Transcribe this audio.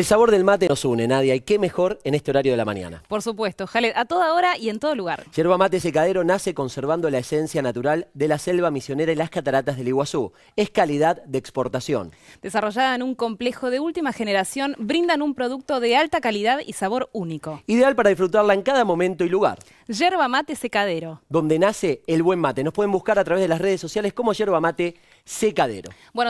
El sabor del mate nos une, Nadia, y qué mejor en este horario de la mañana. Por supuesto, Jalet, a toda hora y en todo lugar. Yerba Mate Secadero nace conservando la esencia natural de la selva misionera y las cataratas del Iguazú. Es calidad de exportación. Desarrollada en un complejo de última generación, brindan un producto de alta calidad y sabor único. Ideal para disfrutarla en cada momento y lugar. Yerba Mate Secadero. Donde nace el buen mate. Nos pueden buscar a través de las redes sociales como Yerba Mate Secadero. Bueno,